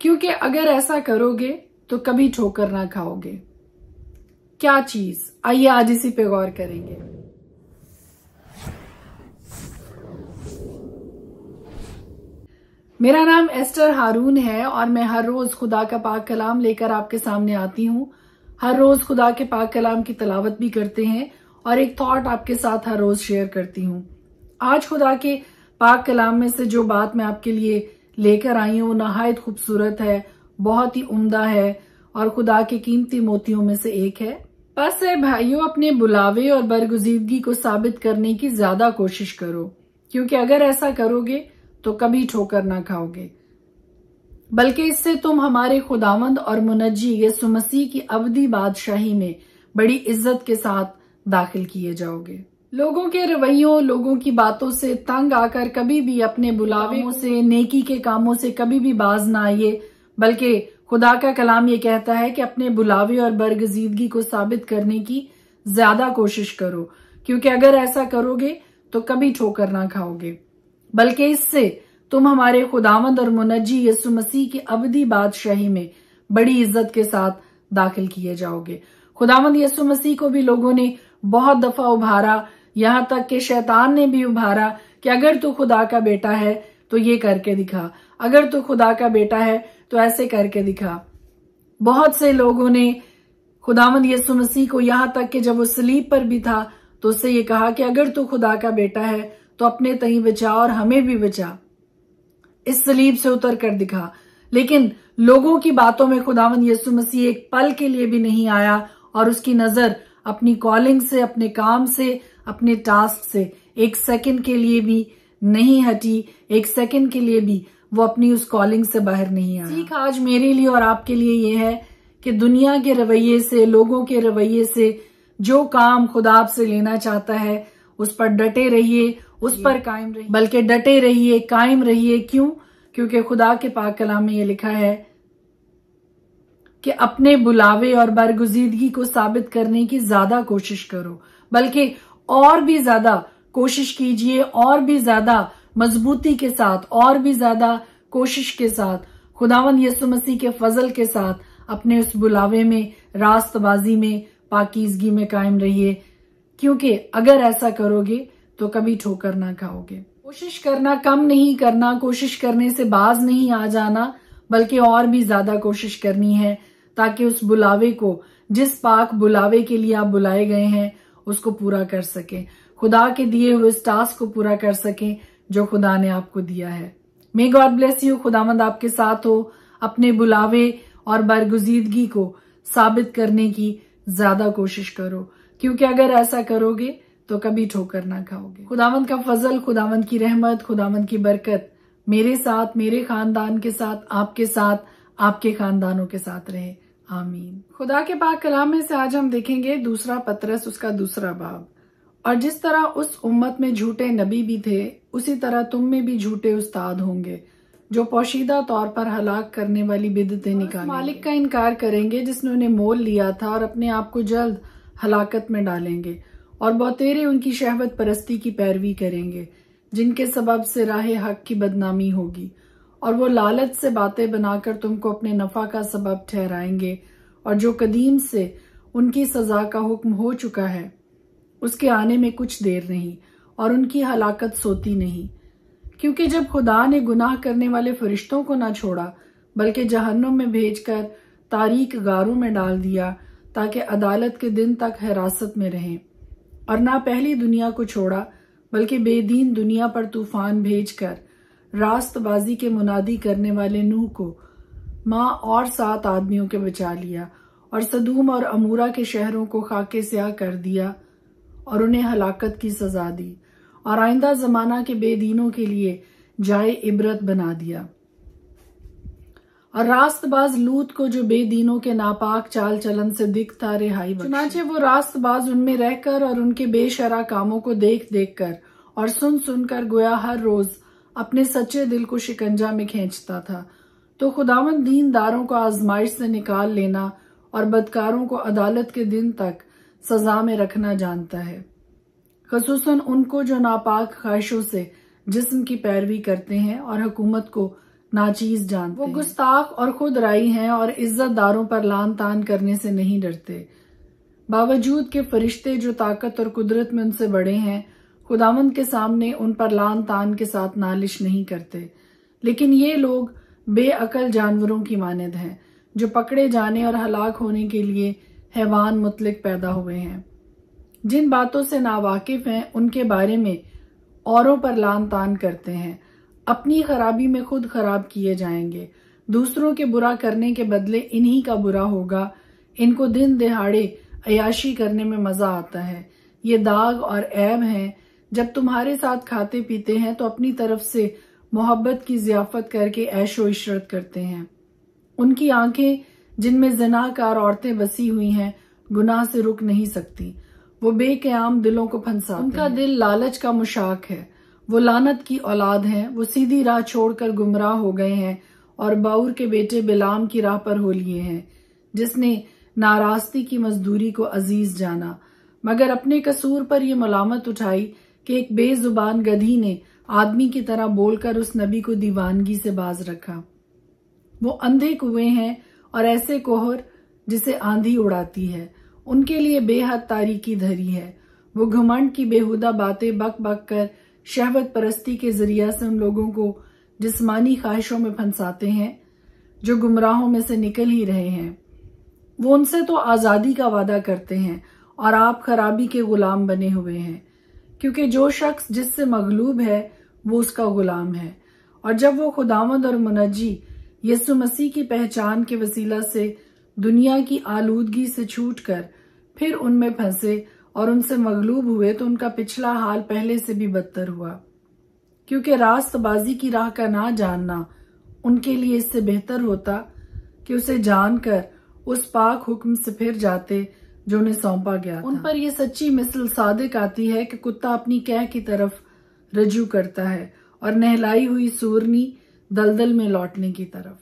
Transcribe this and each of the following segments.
क्योंकि अगर ऐसा करोगे तो कभी ठोकर ना खाओगे क्या चीज आइए आज इसी पे गौर करेंगे मेरा नाम एस्टर हारून है और मैं हर रोज खुदा का पाक कलाम लेकर आपके सामने आती हूँ हर रोज खुदा के पाक कलाम की तलावत भी करते हैं और एक थॉट आपके साथ हर रोज शेयर करती हूँ आज खुदा के पाक कलाम में से जो बात मैं आपके लिए लेकर आई हूँ वो नहायत खूबसूरत है बहुत ही उम्दा है और खुदा के कीमती मोतियों में से एक है बस है भाइयों अपने बुलावे और बरगुजीदगी को साबित करने की ज्यादा कोशिश करो क्योंकि अगर ऐसा करोगे तो कभी ठोकर ना खाओगे बल्कि इससे तुम हमारे खुदावंद और मुनजी ये सुमसी की अवधि बादशाही में बड़ी इज्जत के साथ दाखिल किए जाओगे लोगों के रवैयों लोगों की बातों से तंग आकर कभी भी अपने बुलावों से नेकी के कामों से कभी भी बाज ना आइए बल्कि खुदा का कलाम ये कहता है कि अपने बुलावे और बरगजीदगी को साबित करने की ज्यादा कोशिश करो क्योंकि अगर ऐसा करोगे तो कभी ठोकर ना खाओगे बल्कि इससे तुम हमारे खुदावंद और मुनजी यसु मसीह की अवधि बादशाही में बड़ी इज्जत के साथ दाखिल किए जाओगे खुदावंद यसु मसीह को भी लोगों ने बहुत दफा उभारा यहाँ तक कि शैतान ने भी उभारा कि अगर तू खुदा का बेटा है तो ये करके दिखा अगर तू खुदा का बेटा है तो ऐसे करके दिखा बहुत से लोगों ने खुदामद यसु मसीह को यहाँ तक कि जब वो स्लीप पर भी था तो उससे ये कहा कि अगर तू खुदा का बेटा है तो अपने तही बचा और हमें भी बचा इस सलीब से उतर कर दिखा लेकिन लोगों की बातों में खुदावन यसु मसीह एक पल के लिए भी नहीं आया और उसकी नजर अपनी कॉलिंग से अपने काम से अपने टास्क से एक सेकंड के लिए भी नहीं हटी एक सेकंड के लिए भी वो अपनी उस कॉलिंग से बाहर नहीं आई ठीक आज मेरे लिए और आपके लिए ये है कि दुनिया के रवैये से लोगों के रवैये से जो काम खुदा आपसे लेना चाहता है उस पर डटे रहिए उस पर कायम रहिए बल्कि डटे रहिए कायम रहिए क्यों क्योंकि खुदा के पाक कलाम में ये लिखा है कि अपने बुलावे और बरगुजीदगी को साबित करने की ज्यादा कोशिश करो बल्कि और भी ज्यादा कोशिश कीजिए और भी ज्यादा मजबूती के साथ और भी ज्यादा कोशिश के साथ खुदावन यसु मसीह के फजल के साथ अपने उस बुलावे में रास्तबाजी में पाकिजगी में कायम रहिए क्योंकि अगर ऐसा करोगे तो कभी ठोकर ना खाओगे कोशिश करना कम नहीं करना कोशिश करने से बाज नहीं आ जाना बल्कि और भी ज्यादा कोशिश करनी है ताकि उस बुलावे को जिस पाक बुलावे के लिए आप बुलाए गए हैं उसको पूरा कर सकें खुदा के दिए हुए इस टास्क को पूरा कर सकें जो खुदा ने आपको दिया है मे गॉड ब्लेस यू खुदामंद आपके साथ हो अपने बुलावे और बरगुजीदगी को साबित करने की ज्यादा कोशिश करो क्योंकि अगर ऐसा करोगे तो कभी ठोकर ना खाओगे खुदावंत का फजल खुदावंत की रहमत खुदावंत की बरकत मेरे साथ मेरे खानदान के साथ आपके साथ आपके खानदानों के साथ रहे आमीन खुदा के पाक कलाम में से आज हम देखेंगे दूसरा पत्रस उसका दूसरा बाब और जिस तरह उस उम्मत में झूठे नबी भी थे उसी तरह तुम में भी झूठे उस्ताद होंगे जो पोशीदा तौर पर हलाक करने वाली बिदते निकाल मालिक का इनकार करेंगे जिसने उन्हें मोल लिया था और अपने आप को जल्द हलाकत में डालेंगे और बहुतेरे उनकी शहवत परस्ती की पैरवी करेंगे जिनके सबब से राह हक की बदनामी होगी और वो लालच से बातें बनाकर तुमको अपने नफा का सबब ठहराएंगे और जो कदीम से उनकी सजा का हुक्म हो चुका है उसके आने में कुछ देर नहीं और उनकी हलाकत सोती नहीं क्योंकि जब खुदा ने गुनाह करने वाले फरिश्तों को ना छोड़ा बल्कि जहन्नुम में भेजकर तारीख गारों में डाल दिया ताकि अदालत के दिन तक हिरासत में रहें और ना पहली दुनिया को छोड़ा बल्कि बेदीन दुनिया पर तूफान भेजकर रास्तबाजी के मुनादी करने वाले नूह को माँ और सात आदमियों के बचा लिया और सदूम और अमूरा के शहरों को खाके स्याह कर दिया और उन्हें हलाकत की सजा दी और आइंदा जमाना के बेदीनों के लिए जाए इबरत बना दिया और रास्तबाज लूत को जो बेदीनों के नापाक चाल चलन से दिखता रिहाई चुनाचे वो रास्तबाज उनमें रहकर और उनके बेशरा कामों को देख देख कर और सुन सुनकर गोया हर रोज अपने सच्चे दिल को शिकंजा में खींचता था तो खुदावन दीनदारों को आजमाइश से निकाल लेना और बदकारों को अदालत के दिन तक सजा में रखना जानता है खसूस उनको जो नापाक ख्वाहिशों से जिस्म की पैरवी करते हैं और हुकूमत को नाचीज जानते वो गुस्ताख और खुद राई है और इज्जतदारों पर लान तान करने से नहीं डरते बावजूद के फरिश्ते जो ताकत और कुदरत में उनसे बड़े हैं खुदावंद के सामने उन पर लान तान के साथ नालिश नहीं करते लेकिन ये लोग बेअकल जानवरों की मानद हैं जो पकड़े जाने और हलाक होने के लिए हैवान मुतलक पैदा हुए हैं जिन बातों से नावाकिफ हैं उनके बारे में औरों पर लान तान करते हैं अपनी खराबी में खुद खराब किए जाएंगे दूसरों के बुरा करने के बदले इन्हीं का बुरा होगा इनको दिन दिहाड़े अयाशी करने में मजा आता है ये दाग और ऐब हैं जब तुम्हारे साथ खाते पीते हैं तो अपनी तरफ से मोहब्बत की जियाफत करके ऐशो इशरत करते हैं उनकी आंखें जिनमें जनाकार औरतें बसी हुई हैं गुनाह से रुक नहीं सकती वो बेकयाम दिलों को फंसा उनका दिल लालच का मुशाक है वो लानत की औलाद हैं वो सीधी राह छोड़कर गुमराह हो गए हैं और बाउर के बेटे बिलाम की राह पर हो लिए हैं जिसने नाराजगी की मजदूरी को अजीज जाना मगर अपने कसूर पर यह मलामत उठाई कि एक बेजुबान गधी ने आदमी की तरह बोलकर उस नबी को दीवानगी से बाज रखा वो अंधे कुएं हैं और ऐसे कोहर जिसे आंधी उड़ाती है उनके लिए बेहद तारीकी धरी है वो घमंड की बेहुदा बातें बक बक कर शहवत परस्ती के जरिया से उन लोगों को जिस्मानी ख्वाहिशों में फंसाते हैं जो गुमराहों में से निकल ही रहे हैं वो उनसे तो आज़ादी का वादा करते हैं और आप खराबी के गुलाम बने हुए हैं क्योंकि जो शख्स जिससे मगलूब है वो उसका गुलाम है और जब वो खुदामद और मुनजी यसु मसीह की पहचान के वसीला से दुनिया की आलूदगी से छूट कर फिर उनमें फंसे और उनसे मगलूब हुए तो उनका पिछला हाल पहले से भी बदतर हुआ क्योंकि रास्तबाजी की राह का ना जानना उनके लिए इससे बेहतर होता कि उसे जानकर उस पाक हुक्म से फिर जाते जो उन्हें सौंपा गया उन पर यह सच्ची मिसल सादिक आती है कि कुत्ता अपनी कह की तरफ रजू करता है और नहलाई हुई सूरनी दलदल में लौटने की तरफ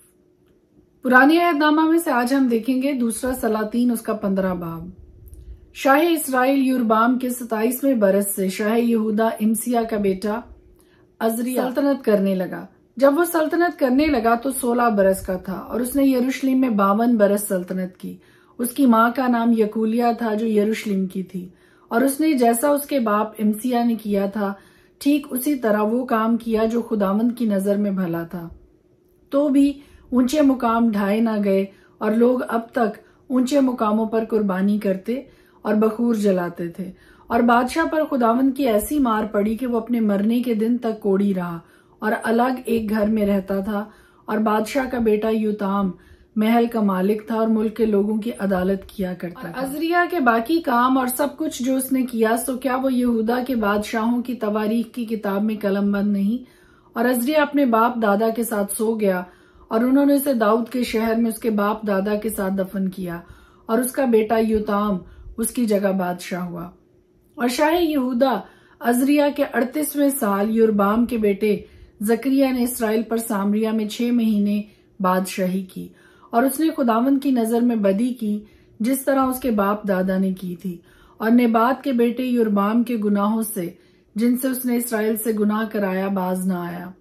पुरानी अहदनामा में से आज हम देखेंगे दूसरा सलातीन उसका पंद्रह बाब शाह इसराइल यूरबाम के सताइसवें बरस से शाह यहूदा इमसिया का बेटा अजरी सल्तनत करने लगा जब वो सल्तनत करने लगा तो सोलह बरस का था और उसने यरूशलेम में बावन बरस सल्तनत की उसकी माँ का नाम यकुलिया था जो यरूशलेम की थी और उसने जैसा उसके बाप इम्सिया ने किया था ठीक उसी तरह वो काम किया जो खुदावंद की नजर में भला था तो भी ऊंचे मुकाम ढाए ना गए और लोग अब तक ऊंचे मुकामों पर कुर्बानी करते और बखूर जलाते थे और बादशाह पर खुदावन की ऐसी मार पड़ी कि वो अपने मरने के दिन तक कोड़ी रहा और अलग एक घर में रहता था और बादशाह का बेटा युताम महल का मालिक था और मुल्क के लोगों की अदालत किया करता था अजरिया के बाकी काम और सब कुछ जो उसने किया तो क्या वो यहूदा के बादशाहों की तवारीख की किताब में कलमबंद नहीं और अजरिया अपने बाप दादा के साथ सो गया और उन्होंने उसे दाऊद के शहर में उसके बाप दादा के साथ दफन किया और उसका बेटा युताम उसकी जगह बादशाह हुआ और शाह यहूदा अजरिया के अड़तीसवें साल युरबाम के बेटे जकरिया ने इसराइल पर सामरिया में छह महीने बादशाही की और उसने खुदावन की नजर में बदी की जिस तरह उसके बाप दादा ने की थी और नेबात के बेटे युरबाम के गुनाहों से जिनसे उसने इसराइल से गुनाह कराया बाज न आया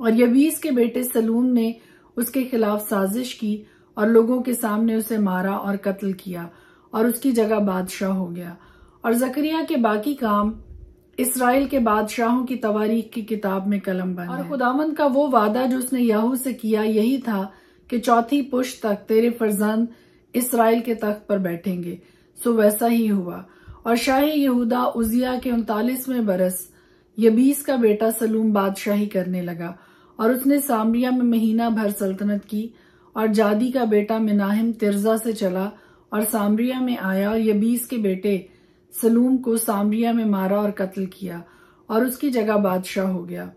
और यबीस के बेटे सलूम ने उसके खिलाफ साजिश की और लोगों के सामने उसे मारा और कत्ल किया और उसकी जगह बादशाह हो गया और जकरिया के बाकी काम इसराइल के बादशाहों की तवारीख की किताब में कलम बना और खुदामंद का वो वादा जो उसने याहू से किया यही था कि चौथी पुश तक तेरे फरजंद इसराइल के तख्त पर बैठेंगे सो वैसा ही हुआ और शाही यहूदा उजिया के उनतालीसवें बरस यबीस का बेटा सलूम बादशाही करने लगा और उसने सामरिया में महीना भर सल्तनत की और जादी का बेटा मिनाहिम तिरजा से चला और सामरिया में आया और यबीस के बेटे सलूम को सामरिया में मारा और कत्ल किया और उसकी जगह बादशाह हो गया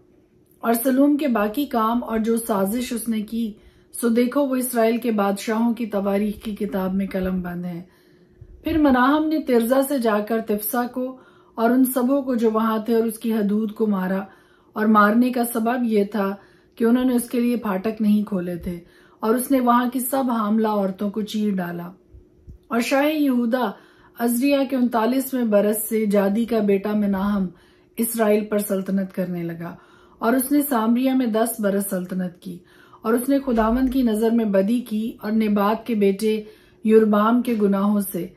और सलूम के बाकी काम और जो साजिश उसने की सो देखो वो इसराइल के बादशाहों की तवारीख की किताब में कलम बंद है फिर मनाहम ने तिरजा से जाकर तिफसा को और उन सबों को जो वहां थे और उसकी हदूद को मारा और मारने का सबब यह था कि उन्होंने उसके लिए फाटक नहीं खोले थे और उसने वहां की सब हमला औरतों को चीर डाला और शाह यहूदा अजरिया के उनतालीसवें बरस से जादी का बेटा मनाहम इसराइल पर सल्तनत करने लगा और उसने सामरिया में दस बरस सल्तनत की और उसने खुदावंद की नजर में बदी की और नेबात के बेटे युरबाम के गुनाहों से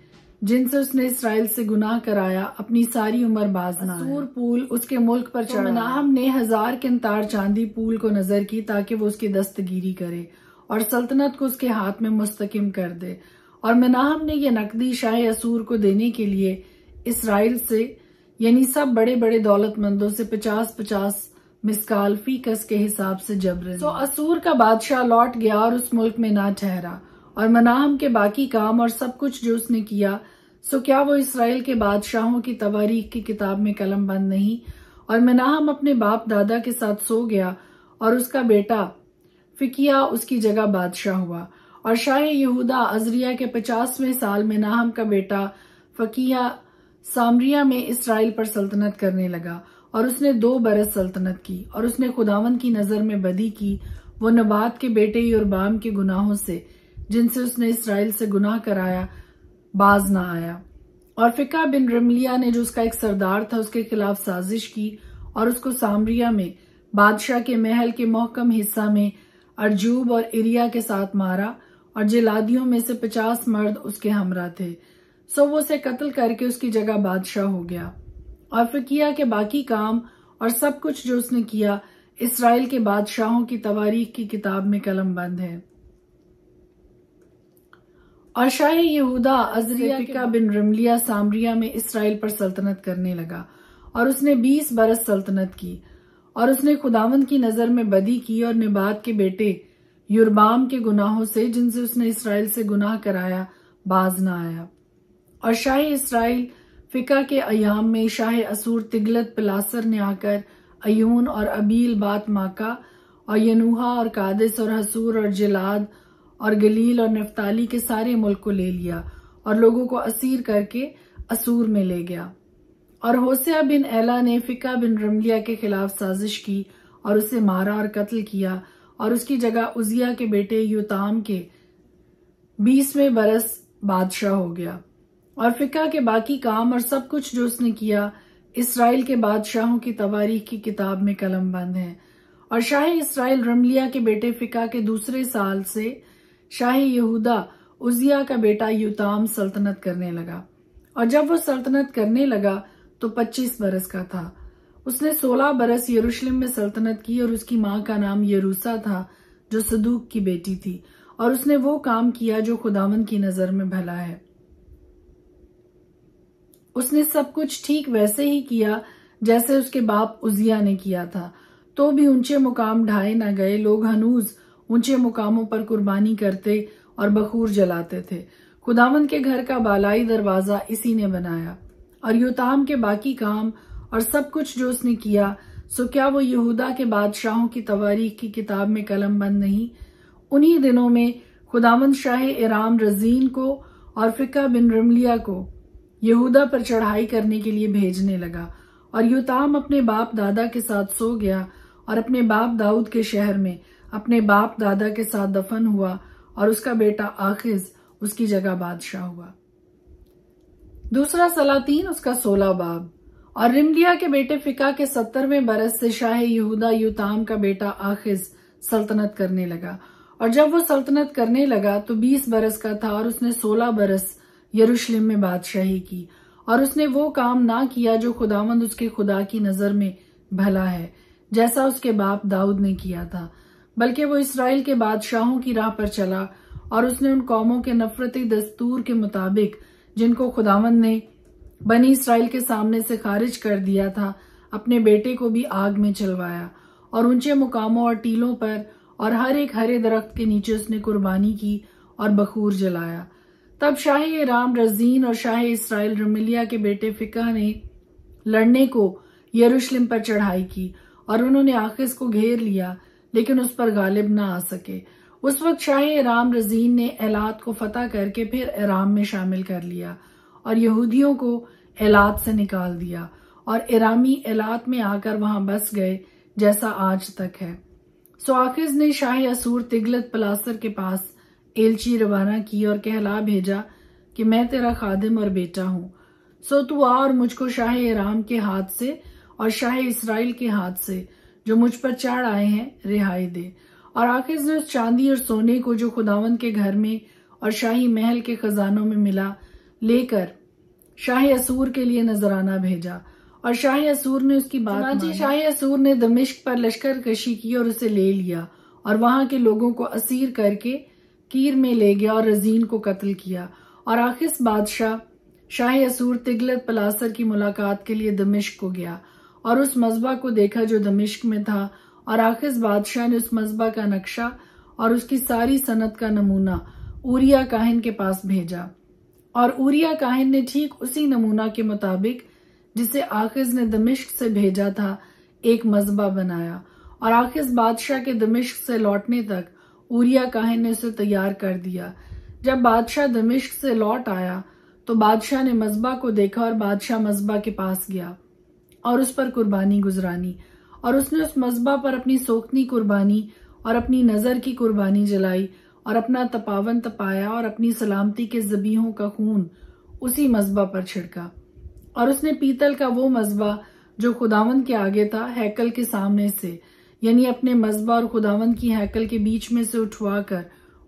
जिनसे उसने इसराइल से गुनाह कराया अपनी सारी उम्र बाजना सूर पूल उसके मुल्क पर तो चढ़ा तो मनाहम ने हजार किन्तार चांदी पूल को नजर की ताकि वो उसकी दस्तगिरी करे और सल्तनत को उसके हाथ में मुस्तकिम कर दे और मनाहम ने यह नकदी शाह असूर को देने के लिए इसराइल से यानी सब बड़े बड़े दौलतमंदों से पचास पचास मिसकाल फीकस के हिसाब से जबर तो असूर का बादशाह लौट गया और उस मुल्क में ना ठहरा और मनाहम के बाकी काम और सब कुछ जो उसने किया सो क्या वो इसराइल के बादशाहों की तवारीख की किताब में कलम बंद नहीं और मनाहम अपने बाप दादा के साथ सो गया और उसका बेटा फिकिया उसकी जगह बादशाह हुआ और शाह यहूदा अजरिया के पचासवें साल में नाहम का बेटा फकिया सामरिया में इसराइल पर सल्तनत करने लगा और उसने दो बरस सल्तनत की और उसने खुदावन की नजर में बदी की वो नबात के बेटे बाम के गुनाहों से जिनसे उसने इसराइल से गुनाह कराया बाज ना आया और फिका बिन रमलिया ने जो उसका एक सरदार था उसके खिलाफ साजिश की और उसको सामरिया में बादशाह के महल के मोहकम हिस्सा में अर्जूब और इरिया के साथ मारा और जिलादियों में से पचास मर्द उसके हमरा थे सो वो उसे कत्ल करके उसकी जगह बादशाह हो गया और फिर किया के बाकी काम और सब कुछ जो उसने किया इसराइल के बादशाहों की तवारीख की किताब में कलम बंद है और शाह यहूदा अजरिया बिन रमलिया सामरिया में इसराइल पर सल्तनत करने लगा और उसने बीस बरस सल्तनत की और उसने खुदावंद की नजर में बदी की और निबात के बेटे युरबाम के गुनाहों से जिनसे उसने इसराइल से गुनाह कराया बाज न आया और शाही इसराइल फिका के अयाम में शाह असूर तिगलत पलासर ने आकर अयून और अबील बात माका और यनूहा और कादिस और हसूर और जलाद और गलील और नफ्ताली के सारे मुल्क को ले लिया और लोगों को असीर करके असूर में ले गया और होसिया बिन एला ने फिका बिन रमलिया के खिलाफ साजिश की और उसे मारा और कत्ल किया और उसकी जगह उजिया के बेटे यूताम के बीसवें बरस बादशाह हो गया और फिका के बाकी काम और सब कुछ जो उसने किया इसराइल के बादशाहों की तवारीख की किताब में कलम बंद है और शाही इसराइल रमलिया के बेटे फिका के दूसरे साल से शाही यहूदा उजिया का बेटा यूताम सल्तनत करने लगा और जब वो सल्तनत करने लगा तो 25 बरस का था उसने 16 बरस यरूशलेम में सल्तनत की और उसकी माँ का नाम यरूसा था जो सदूक की बेटी थी और उसने वो काम किया जो खुदावन की नजर में भला है उसने सब कुछ ठीक वैसे ही किया जैसे उसके बाप उजिया ने किया था तो भी ऊंचे मुकाम ढाए न गए लोग हनूज ऊंचे मुकामों पर कुर्बानी करते और बखूर जलाते थे खुदावंद के घर का बालाई दरवाजा इसी ने बनाया और युताम के बाकी काम और सब कुछ जो उसने किया सो क्या वो यहूदा के बादशाहों की तवारीख की किताब में कलम बंद नहीं उन्हीं दिनों में खुदावंद शाह इराम रजीन को और फिका बिन रमलिया को यहूदा पर चढ़ाई करने के लिए भेजने लगा और युताम अपने बाप दादा के साथ सो गया और अपने बाप दाऊद के शहर में अपने बाप दादा के साथ दफन हुआ और उसका बेटा आखिज उसकी जगह बादशाह हुआ दूसरा सलातीन उसका सोलह बाब और रिमलिया के बेटे फिका के सत्तरवें बरस से शाह यहूदा युताम का बेटा आखिज सल्तनत करने लगा और जब वो सल्तनत करने लगा तो बीस बरस का था और उसने सोलह बरस यरूशलेम में बादशाही की और उसने वो काम ना किया जो खुदावंद उसके खुदा की नजर में भला है जैसा उसके बाप दाऊद ने किया था बल्कि वो इसराइल के बादशाहों की राह पर चला और उसने उन कौमों के नफरती दस्तूर के मुताबिक जिनको खुदावंद ने बनी इसराइल के सामने से खारिज कर दिया था अपने बेटे को भी आग में चलवाया और ऊंचे मुकामों और टीलों पर और हर एक हरे दरख्त के नीचे उसने कुर्बानी की और बखूर जलाया तब शाह राम रजीन और शाह इसराइल रमिलिया के बेटे फिका ने लड़ने को यरूशलेम पर चढ़ाई की और उन्होंने आखिस को घेर लिया लेकिन उस पर गालिब ना आ सके उस वक्त शाह राम रजीन ने एलात को फतेह करके फिर इराम में शामिल कर लिया और यहूदियों को एलात से निकाल दिया और इरामी एलात में आकर वहां बस गए जैसा आज तक है सो आखिज ने शाह असूर तिगलत पलासर के पास एलची रवाना की और कहला भेजा कि मैं तेरा खादिम और बेटा हूँ सो तू आ और मुझको शाह इराम के हाथ से और शाह इसराइल के हाथ से जो मुझ पर चढ़ आए हैं रिहाई दे और आखिर उस चांदी और सोने को जो खुदावन के घर में और शाही महल के खजानों में मिला लेकर शाह असूर के लिए नजराना भेजा और शाह असूर ने उसकी बात शाह असूर ने दमिश्क पर लश्कर कशी की और उसे ले लिया और वहां के लोगों को असीर करके कीर में ले गया और रजीन को कत्ल किया और आखिर बादशाह शाह असूर तिगलत पलासर की मुलाकात के लिए दमिश्क को गया और उस मजबा को देखा जो दमिश्क में था और आखिर बादशाह ने उस मजबा का नक्शा और उसकी सारी सनत का नमूना उरिया काहिन के पास भेजा और उरिया काहिन ने ठीक उसी नमूना के मुताबिक जिसे आखिज ने दमिश्क से भेजा था एक मजबा बनाया और आखिज बादशाह के दमिश्क से लौटने तक उरिया काहे ने उसे तैयार कर दिया जब बादशाह दमिश्क से लौट आया तो बादशाह ने मजबा को देखा और बादशाह मजबा के पास गया और उस पर कुर्बानी गुजरानी और उसने उस मजबा पर अपनी सोखनी कुर्बानी और अपनी नजर की कुर्बानी जलाई और अपना तपावन तपाया और अपनी सलामती के जबीहों का खून उसी मजबा पर छिड़का और उसने पीतल का वो मजबा जो खुदावन के आगे था हैकल के सामने से यानी अपने मजबा और खुदावन की हैकल के बीच में से उठवा कर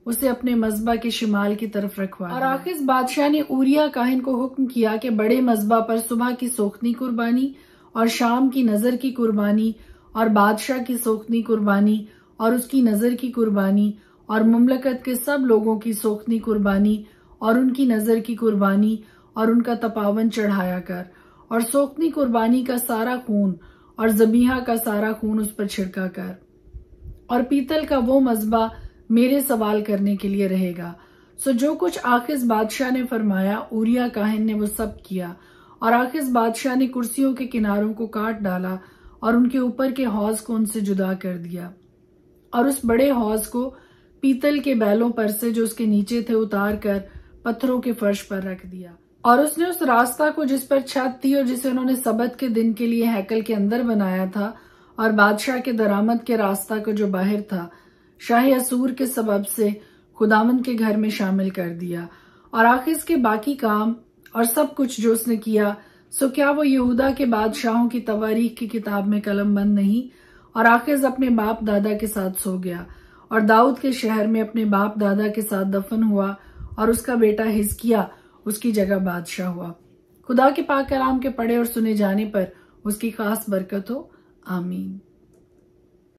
उसे अपने मजबा के शिमाल की तरफ रखवा और आखिर बादशाह ने उरिया काहिन को हुक्म किया कि बड़े मजबा पर सुबह की सोखनी कुर्बानी और शाम की नजर की कुर्बानी और बादशाह की सोखनी कुर्बानी और उसकी नजर की कुर्बानी और ममलकत के सब लोगों की सोखनी कुर्बानी और उनकी नजर की कुर्बानी और उनका तपावन चढ़ाया कर और सोखनी कुर्बानी का सारा खून और जबीहा का सारा खून उस पर छिड़का कर और पीतल का वो मजबा मेरे सवाल करने के लिए रहेगा सो जो कुछ आखिज बादशाह ने फरमाया उरिया काहिन ने वो सब किया और आखिज बादशाह ने कुर्सियों के किनारों को काट डाला और उनके ऊपर के हौज को उनसे जुदा कर दिया और उस बड़े हौज को पीतल के बैलों पर से जो उसके नीचे थे उतार कर पत्थरों के फर्श पर रख दिया और उसने उस रास्ता को जिस पर छत थी और जिसे उन्होंने सबक के दिन के लिए हैकल के अंदर बनाया था और बादशाह के दरामद के रास्ता को जो बाहर था शाही असूर के सबब से खुदावन के घर में शामिल कर दिया और आखिर के बाकी काम और सब कुछ जो उसने किया सो क्या वो यहूदा के बादशाहों की तवारीख की किताब में कलम बंद नहीं और आखिर अपने बाप दादा के साथ सो गया और दाऊद के शहर में अपने बाप दादा के साथ दफन हुआ और उसका बेटा हिजकिया उसकी जगह बादशाह हुआ खुदा के पाक कलाम के पढ़े और सुने जाने पर उसकी खास बरकत हो आमीन